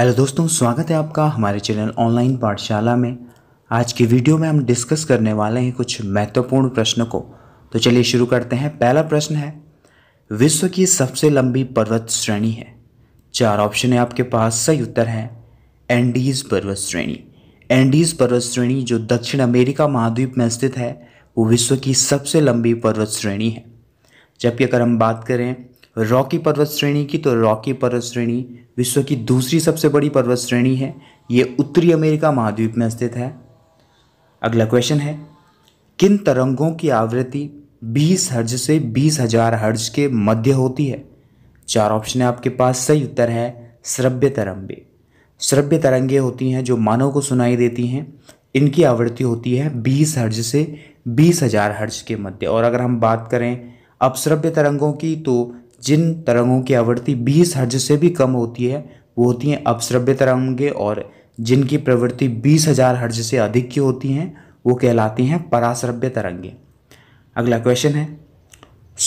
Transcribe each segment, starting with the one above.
hello दोस्तों स्वागत है आपका हमारे चैनल ऑनलाइन पाठशाला में आज की वीडियो में हम डिस्कस करने वाले हैं कुछ महत्वपूर्ण प्रश्न को तो चलिए शुरू करते हैं पहला प्रश्न है विश्व की सबसे लंबी पर्वत श्रेणी है चार ऑप्शन है आपके पास सही उत्तर है एंडीज पर्वत श्रेणी एंडीज पर्वत श्रेणी जो दक्षिण अमेरिका महाद्वीप में स्थित है वो विश्व की सबसे लंबी पर्वत श्रेणी है जबकि अगर हम बात करें रॉकी पर्वत श्रेणी की तो रॉकी पर्वत श्रेणी विश्व की दूसरी सबसे बड़ी पर्वत श्रेणी है ये उत्तरी अमेरिका महाद्वीप में स्थित है अगला क्वेश्चन है किन तरंगों की आवृत्ति बीस हर्ज से बीस हजार हर्ज के मध्य होती है चार ऑप्शन है आपके पास सही उत्तर है श्रव्य तरंगे श्रव्य तरंगे होती हैं जो मानव को सुनाई देती हैं इनकी आवृत्ति होती है बीस हर्ज से बीस हजार हर्ज के मध्य और अगर हम बात करें श्रव्य तरंगों की तो जिन तरंगों की आवृत्ति 20 हर्ज से भी कम होती है वो होती हैं अपश्रव्य तरंगे और जिनकी प्रवृत्ति बीस हजार हर्ज से अधिक की होती हैं वो कहलाती हैं पराश्रव्य तरंगे अगला क्वेश्चन है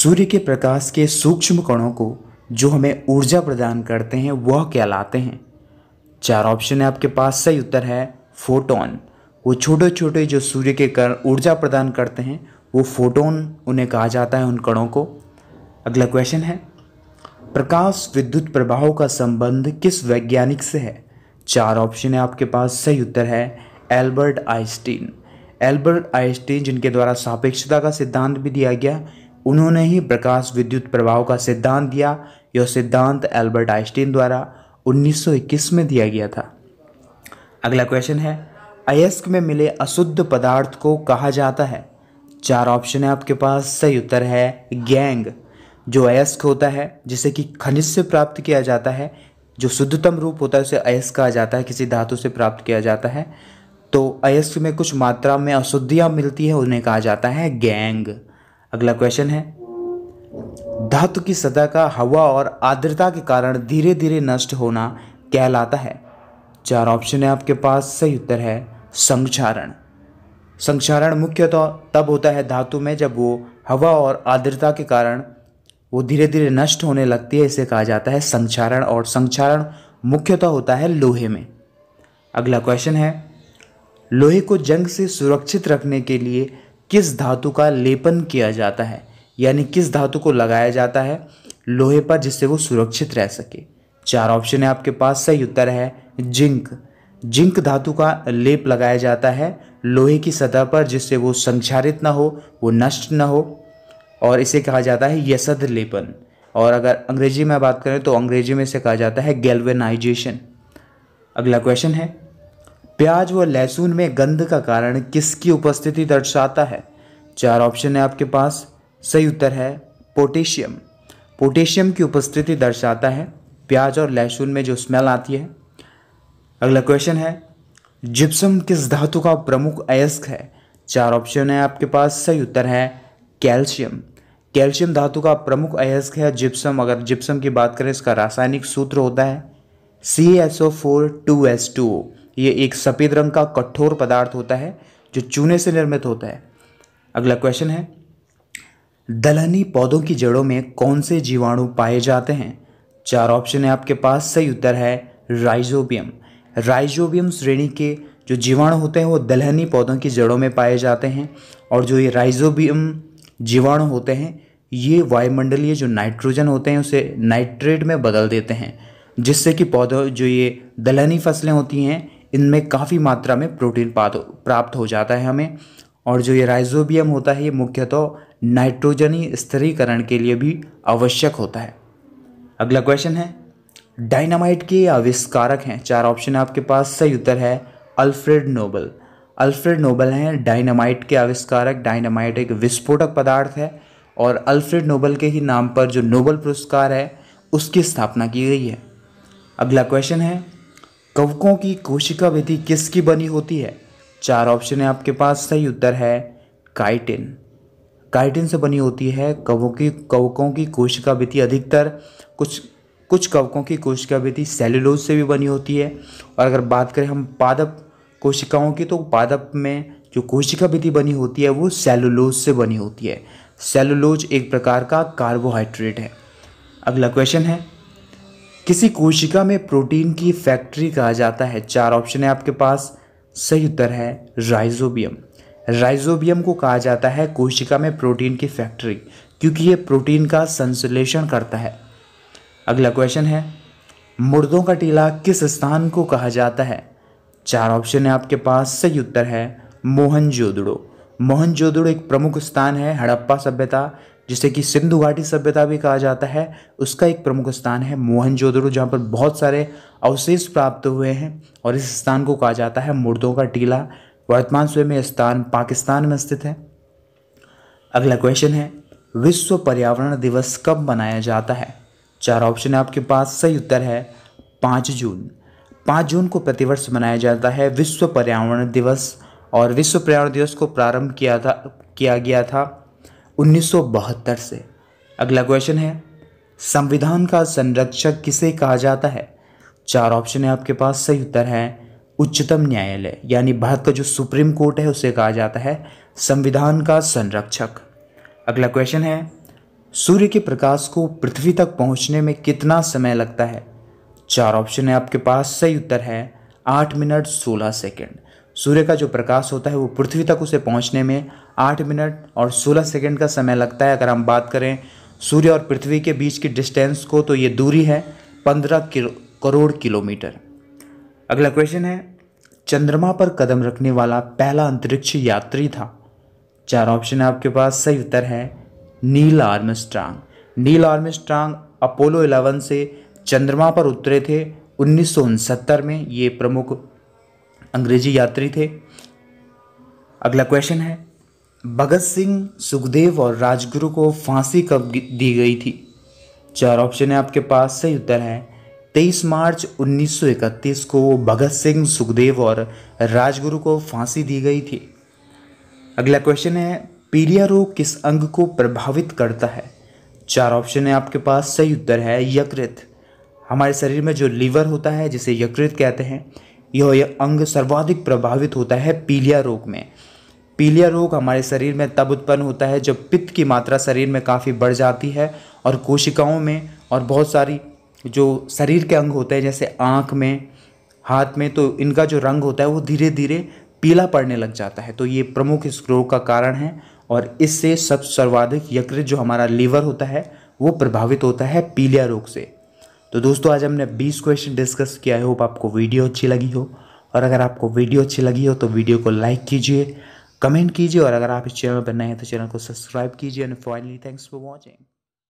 सूर्य के प्रकाश के सूक्ष्म कणों को जो हमें ऊर्जा प्रदान करते हैं वह कहलाते हैं चार ऑप्शन है आपके पास सही उत्तर है फोटोन वो छोटे छोटे जो सूर्य के कर ऊर्जा प्रदान करते हैं वो फोटोन उन्हें कहा जाता है उन कणों को अगला क्वेश्चन है प्रकाश विद्युत प्रभाव का संबंध किस वैज्ञानिक से है चार ऑप्शन है आपके पास सही उत्तर है एल्बर्ट आइंस्टीन एल्बर्ट आइंस्टीन जिनके द्वारा सापेक्षता का सिद्धांत भी दिया गया उन्होंने ही प्रकाश विद्युत प्रभाव का सिद्धांत दिया यह सिद्धांत एल्बर्ट आइंस्टीन द्वारा 1921 में दिया गया था अगला क्वेश्चन है अयस्क में मिले अशुद्ध पदार्थ को कहा जाता है चार ऑप्शन है आपके पास सही उत्तर है गैंग जो अयस्क होता है जिसे कि खनिज से प्राप्त किया जाता है जो शुद्धतम रूप होता है उसे अयस्क कहा जाता है किसी धातु से प्राप्त किया जाता है तो अयस्क में कुछ मात्रा में अशुद्धियाँ मिलती है उन्हें कहा जाता है गैंग अगला क्वेश्चन है धातु की सतह का हवा और आर्द्रता के कारण धीरे धीरे नष्ट होना कहलाता है चार ऑप्शन है आपके पास सही उत्तर है संक्षारण संक्षारण मुख्यतः तो तब होता है धातु में जब वो हवा और आर्द्रता के कारण वो धीरे धीरे नष्ट होने लगती है इसे कहा जाता है संक्षारण और संक्षारण मुख्यतः होता है लोहे में अगला क्वेश्चन है लोहे को जंग से सुरक्षित रखने के लिए किस धातु का लेपन किया जाता है यानी किस धातु को लगाया जाता है लोहे पर जिससे वो सुरक्षित रह सके चार ऑप्शन है आपके पास सही उत्तर है जिंक जिंक धातु का लेप लगाया जाता है लोहे की सतह पर जिससे वो संक्षारित ना हो वो नष्ट ना हो और इसे कहा जाता है यसद लेपन और अगर अंग्रेजी में बात करें तो अंग्रेजी में इसे कहा जाता है गेलवेनाइजेशन अगला क्वेश्चन है प्याज व लहसुन में गंध का कारण किसकी उपस्थिति दर्शाता है चार ऑप्शन है आपके पास सही उत्तर है पोटेशियम पोटेशियम की उपस्थिति दर्शाता है प्याज और लहसुन में जो स्मेल आती है अगला क्वेश्चन है जिप्सम किस धातु का प्रमुख अयस्क है चार ऑप्शन है आपके पास सही उत्तर है कैल्शियम कैल्शियम धातु का प्रमुख अयस्क है जिप्सम अगर जिप्सम की बात करें इसका रासायनिक सूत्र होता है C S O four two S two O ये एक सफ़ेद रंग का कठोर पदार्थ होता है जो चूने से निर्मित होता है अगला क्वेश्चन है दलहनी पौधों की जड़ों में कौन से जीवाणु पाए जाते हैं चार ऑप्शन है आपके पास सही उत्तर है राइजोबियम राइजोबियम श्रेणी के जो जीवाणु होते हैं वो दलहनी पौधों की जड़ों में पाए जाते हैं और जो ये राइजोबियम जीवाणु होते हैं ये वायुमंडलीय जो नाइट्रोजन होते हैं उसे नाइट्रेट में बदल देते हैं जिससे कि पौधों जो ये दलहनी फसलें होती हैं इनमें काफ़ी मात्रा में प्रोटीन प्राप्त हो जाता है हमें और जो ये राइजोबियम होता है ये मुख्यतः नाइट्रोजनी स्तरीकरण के लिए भी आवश्यक होता है अगला क्वेश्चन है डायनामाइट के आविष्कारक हैं चार ऑप्शन आपके पास सही उत्तर है अल्फ्रेड नोबल अल्फ्रेड नोबल हैं डायनामाइट के आविष्कारक डायनामाइट एक विस्फोटक पदार्थ है और अल्फ्रेड नोबल के ही नाम पर जो नोबल पुरस्कार है उसकी स्थापना की गई है अगला क्वेश्चन है कवकों की कोशिका विधि किसकी बनी होती है चार ऑप्शन है आपके पास सही उत्तर है काइटिन काइटिन से बनी होती है कवों की कवकों की कोशिका विधि अधिकतर कुछ कुछ कवकों की कोशिका विधि सेलुलोज से भी बनी होती है और अगर बात करें हम पादप कोशिकाओं की तो पादप में जो कोशिका विधि बनी होती है वो सेलुलोज से बनी होती है सेलुलोज एक प्रकार का कार्बोहाइड्रेट है अगला क्वेश्चन है किसी कोशिका में प्रोटीन की फैक्ट्री कहा जाता है चार ऑप्शन है आपके पास सही उत्तर है राइजोबियम राइजोबियम को कहा जाता है कोशिका में प्रोटीन की फैक्ट्री क्योंकि ये प्रोटीन का संश्लेषण करता है अगला क्वेश्चन है मुर्दों का टीला किस स्थान को कहा जाता है चार ऑप्शन है आपके पास सही उत्तर है मोहनजोदड़ो मोहनजोदड़ो एक प्रमुख स्थान है हड़प्पा सभ्यता जिसे कि सिंधु घाटी सभ्यता भी कहा जाता है उसका एक प्रमुख स्थान है मोहनजोदड़ो जहाँ पर बहुत सारे अवशेष प्राप्त हुए हैं और इस स्थान को कहा जाता है मुर्दों का टीला वर्तमान समय में स्थान पाकिस्तान में स्थित है अगला क्वेश्चन है विश्व पर्यावरण दिवस कब मनाया जाता है चार ऑप्शन है आपके पास सही उत्तर है पाँच जून पाँच जून को प्रतिवर्ष मनाया जाता है विश्व पर्यावरण दिवस और विश्व पर्यावरण दिवस को प्रारंभ किया था किया गया था उन्नीस से अगला क्वेश्चन है संविधान का संरक्षक किसे कहा जाता है चार ऑप्शन है आपके पास सही उत्तर है उच्चतम न्यायालय यानी भारत का जो सुप्रीम कोर्ट है उसे कहा जाता है संविधान का संरक्षक अगला क्वेश्चन है सूर्य के प्रकाश को पृथ्वी तक पहुंचने में कितना समय लगता है चार ऑप्शन है आपके पास सही उत्तर है आठ मिनट सोलह सेकेंड सूर्य का जो प्रकाश होता है वो पृथ्वी तक उसे पहुंचने में आठ मिनट और सोलह सेकेंड का समय लगता है अगर हम बात करें सूर्य और पृथ्वी के बीच की डिस्टेंस को तो ये दूरी है पंद्रह किलो, करोड़ किलोमीटर अगला क्वेश्चन है चंद्रमा पर कदम रखने वाला पहला अंतरिक्ष यात्री था चार ऑप्शन है आपके पास सही उत्तर है Neil Armstrong Neil Armstrong Apollo eleven से चंद्रमा पर उतरे थे उन्नीस में ये प्रमुख अंग्रेजी यात्री थे अगला क्वेश्चन है भगत सिंह सुखदेव और राजगुरु को फांसी कब दी गई थी चार ऑप्शन है आपके पास सही उत्तर है 23 मार्च 1931 को भगत सिंह सुखदेव और राजगुरु को फांसी दी गई थी अगला क्वेश्चन है पीलिया रोग किस अंग को प्रभावित करता है चार ऑप्शन है आपके पास सही उत्तर है यकृत हमारे शरीर में जो लीवर होता है जिसे यकृत कहते हैं यह अंग सर्वाधिक प्रभावित होता है पीलिया रोग में पीलिया रोग हमारे शरीर में तब उत्पन्न होता है जब पित्त की मात्रा शरीर में काफ़ी बढ़ जाती है और कोशिकाओं में और बहुत सारी जो शरीर के अंग होते हैं जैसे आँख में हाथ में तो इनका जो रंग होता है वो धीरे धीरे पीला पड़ने लग जाता है तो ये प्रमुख इस रोग का कारण है और इससे सब सर्वाधिक यकृत जो हमारा लीवर होता है वो प्रभावित होता है पीलिया रोग से तो दोस्तों आज हमने 20 क्वेश्चन डिस्कस किया आई होप आपको वीडियो अच्छी लगी हो और अगर आपको वीडियो अच्छी लगी हो तो वीडियो को लाइक कीजिए कमेंट कीजिए और अगर आप इस चैनल पर नए हैं तो चैनल को सब्सक्राइब कीजिए and finally thanks for watching